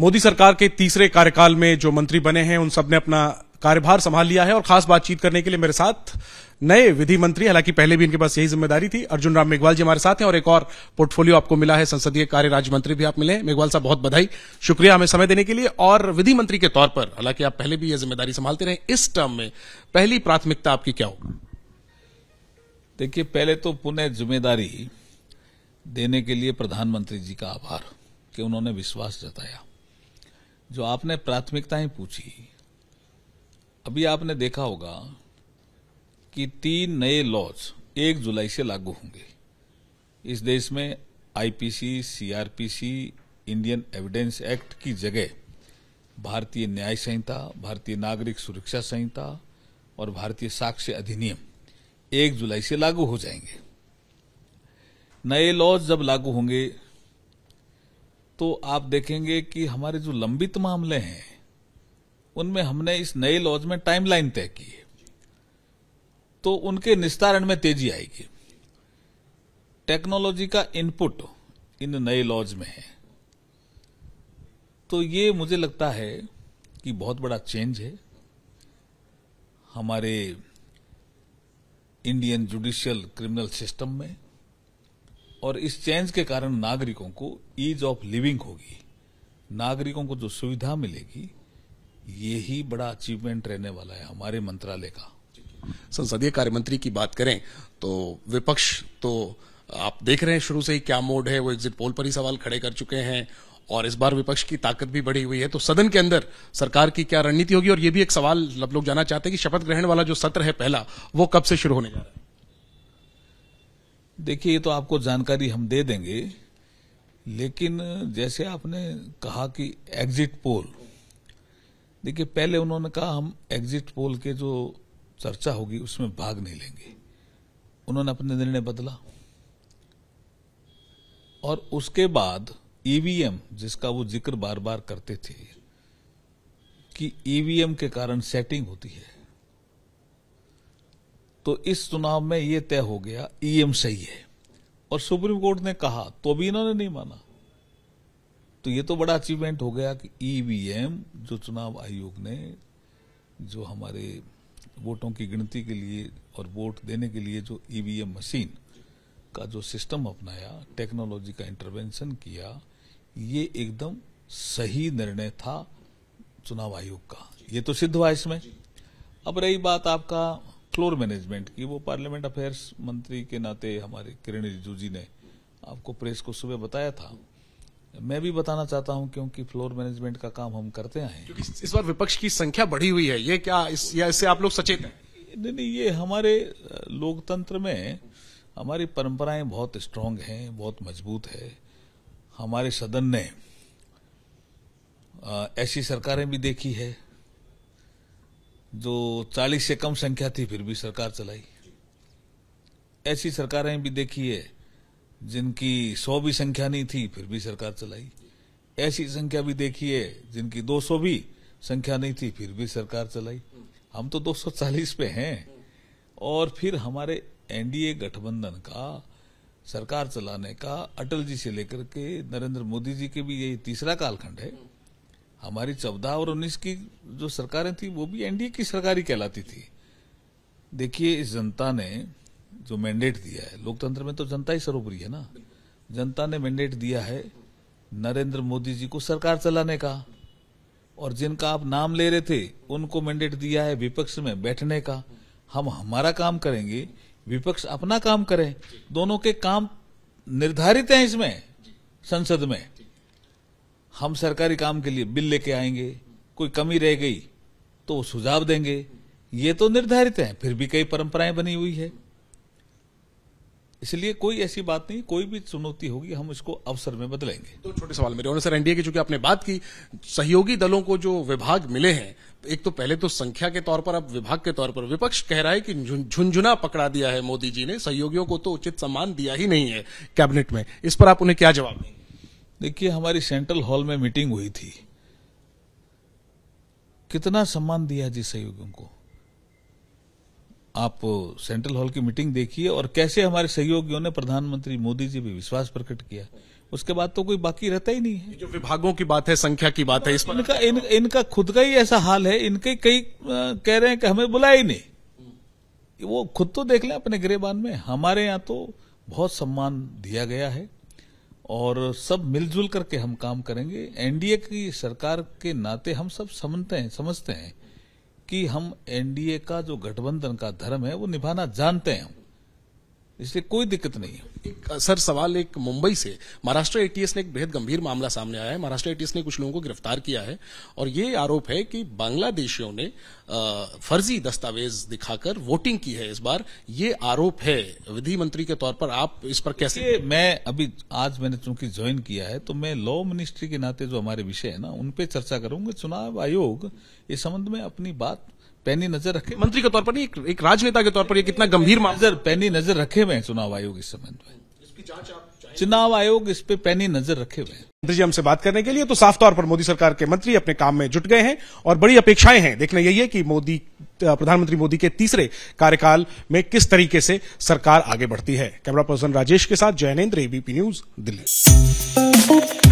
मोदी सरकार के तीसरे कार्यकाल में जो मंत्री बने हैं उन सब ने अपना कार्यभार संभाल लिया है और खास बातचीत करने के लिए मेरे साथ नए विधि मंत्री हालांकि पहले भी इनके पास यही जिम्मेदारी थी अर्जुन राम मेघवाल जी हमारे साथ हैं और एक और पोर्टफोलियो आपको मिला है संसदीय कार्य राज्य मंत्री भी आप मिले मेघवाल साहब बहुत बधाई शुक्रिया हमें समय देने के लिए और विधि मंत्री के तौर पर हालांकि आप पहले भी यह जिम्मेदारी संभालते रहे इस टर्म में पहली प्राथमिकता आपकी क्या होगी देखिए पहले तो पुनः जिम्मेदारी देने के लिए प्रधानमंत्री जी का आभार कि उन्होंने विश्वास जताया जो आपने प्राथमिकताएं पूछी अभी आपने देखा होगा कि तीन नए लॉज एक जुलाई से लागू होंगे इस देश में IPC, CRPC, Indian evidence act की जगह भारतीय न्याय संहिता भारतीय नागरिक सुरक्षा संहिता और भारतीय साक्ष्य अधिनियम एक जुलाई से लागू हो जाएंगे नए लॉज जब लागू होंगे तो आप देखेंगे कि हमारे जो लंबित मामले हैं उनमें हमने इस नए लॉज में टाइमलाइन तय की है तो उनके निस्तारण में तेजी आएगी टेक्नोलॉजी का इनपुट इन नए लॉज में है तो ये मुझे लगता है कि बहुत बड़ा चेंज है हमारे इंडियन जुडिशियल क्रिमिनल सिस्टम में और इस चेंज के कारण नागरिकों को ईज ऑफ लिविंग होगी नागरिकों को जो सुविधा मिलेगी यही बड़ा अचीवमेंट रहने वाला है हमारे मंत्रालय का संसदीय कार्य मंत्री की बात करें तो विपक्ष तो आप देख रहे हैं शुरू से ही क्या मोड है वो एग्जिट पोल पर ही सवाल खड़े कर चुके हैं और इस बार विपक्ष की ताकत भी बढ़ी हुई है तो सदन के अंदर सरकार की क्या रणनीति होगी और ये भी एक सवाल लोग जाना चाहते हैं कि शपथ ग्रहण वाला जो सत्र है पहला वो कब से शुरू होने जा रहा है देखिए तो आपको जानकारी हम दे देंगे लेकिन जैसे आपने कहा कि एग्जिट पोल देखिए पहले उन्होंने कहा हम एग्जिट पोल के जो चर्चा होगी उसमें भाग नहीं लेंगे उन्होंने अपने निर्णय बदला और उसके बाद ईवीएम e जिसका वो जिक्र बार बार करते थे कि ईवीएम e के कारण सेटिंग होती है तो इस चुनाव में ये तय हो गया ईएम सही है और सुप्रीम कोर्ट ने कहा तो भी इन्होंने नहीं माना तो ये तो बड़ा अचीवमेंट हो गया कि ईवीएम e जो चुनाव आयोग ने जो हमारे वोटों की गिनती के लिए और वोट देने के लिए जो ईवीएम e मशीन का जो सिस्टम अपनाया टेक्नोलॉजी का इंटरवेंशन किया ये एकदम सही निर्णय था चुनाव आयोग का ये तो सिद्ध हुआ इसमें अब रही बात आपका फ्लोर मैनेजमेंट की वो पार्लियामेंट अफेयर्स मंत्री के नाते हमारे किरण रिजू जी ने आपको प्रेस को सुबह बताया था मैं भी बताना चाहता हूं क्योंकि फ्लोर मैनेजमेंट का काम हम करते आए क्योंकि इस बार विपक्ष की संख्या बढ़ी हुई है ये क्या इस, या इससे आप लोग सचेत हैं नहीं नहीं ये हमारे लोकतंत्र में हमारी परंपराएं बहुत स्ट्रांग हैं बहुत मजबूत है हमारे सदन ने ऐसी सरकारें भी देखी है जो 40 से कम संख्या थी फिर भी सरकार चलाई ऐसी सरकारें भी देखी है जिनकी सौ भी संख्या नहीं थी फिर भी सरकार चलाई ऐसी संख्या भी देखी है जिनकी 200 भी संख्या नहीं थी फिर भी सरकार चलाई हम तो 240 पे हैं और फिर हमारे एनडीए गठबंधन का सरकार चलाने का अटल जी से लेकर के नरेंद्र मोदी जी के भी यही तीसरा कालखंड है हमारी चौदह और उन्नीस की जो सरकारें थी वो भी एनडीए की सरकार ही कहलाती थी देखिए इस जनता ने जो मैंडेट दिया है लोकतंत्र में तो जनता ही सर्वोपरि है ना जनता ने मैंडेट दिया है नरेंद्र मोदी जी को सरकार चलाने का और जिनका आप नाम ले रहे थे उनको मैंडेट दिया है विपक्ष में बैठने का हम हमारा काम करेंगे विपक्ष अपना काम करे दोनों के काम निर्धारित हैं इसमें संसद में हम सरकारी काम के लिए बिल लेके आएंगे कोई कमी रह गई तो वो सुझाव देंगे ये तो निर्धारित है फिर भी कई परंपराएं बनी हुई है इसलिए कोई ऐसी बात नहीं कोई भी चुनौती होगी हम इसको अवसर में बदलेंगे दो तो छोटे सवाल मेरे सर एनडीए की चूंकि आपने बात की सहयोगी दलों को जो विभाग मिले हैं एक तो पहले तो संख्या के तौर पर अब विभाग के तौर पर विपक्ष कह रहा है कि झुंझुना पकड़ा दिया है मोदी जी ने सहयोगियों को तो उचित सम्मान दिया ही नहीं है कैबिनेट में इस पर आप उन्हें क्या जवाब देंगे देखिए हमारी सेंट्रल हॉल में मीटिंग हुई थी कितना सम्मान दिया जी सहयोगियों को आप सेंट्रल हॉल की मीटिंग देखिए और कैसे हमारे सहयोगियों ने प्रधानमंत्री मोदी जी भी विश्वास प्रकट किया उसके बाद तो कोई बाकी रहता ही नहीं है जो विभागों की बात है संख्या की बात है इस पर इनका इन, इनका खुद का ही ऐसा हाल है इनके कई कह रहे हैं कि हमें बुलाया ही नहीं वो खुद तो देख लें अपने गिरेबान में हमारे यहाँ तो बहुत सम्मान दिया गया है और सब मिलजुल करके हम काम करेंगे एनडीए की सरकार के नाते हम सब समझते हैं समझते हैं कि हम एनडीए का जो गठबंधन का धर्म है वो निभाना जानते हैं हम इसलिए कोई दिक्कत नहीं है एक, सर सवाल एक मुंबई से महाराष्ट्र एटीएस ने एक बेहद गंभीर मामला सामने आया है महाराष्ट्र एटीएस ने कुछ लोगों को गिरफ्तार किया है और ये आरोप है कि बांग्लादेशियों ने फर्जी दस्तावेज दिखाकर वोटिंग की है इस बार ये आरोप है विधि मंत्री के तौर पर आप इस पर कैसे मैं अभी आज मैंने चूंकि ज्वाइन किया है तो मैं लॉ मिनिस्ट्री के नाते जो हमारे विषय है ना उनपे चर्चा करूंगा चुनाव आयोग इस संबंध में अपनी बात पैनी नजर रखे मंत्री के तौर पर नहीं एक, एक राजनेता के तौर पर ये कितना गंभीर नजर पैनी नजर रखे हुए हैं चुनाव आयोग इस संबंध में चुनाव आयोग इस पे पैनी नजर रखे हुए मंत्री जी हमसे बात करने के लिए तो साफ तौर पर मोदी सरकार के मंत्री अपने काम में जुट गए हैं और बड़ी अपेक्षाएं हैं देखना यही है कि मोदी प्रधानमंत्री मोदी के तीसरे कार्यकाल में किस तरीके से सरकार आगे बढ़ती है कैमरा पर्सन राजेश के साथ जयनेन्द्र एबीपी न्यूज दिल्ली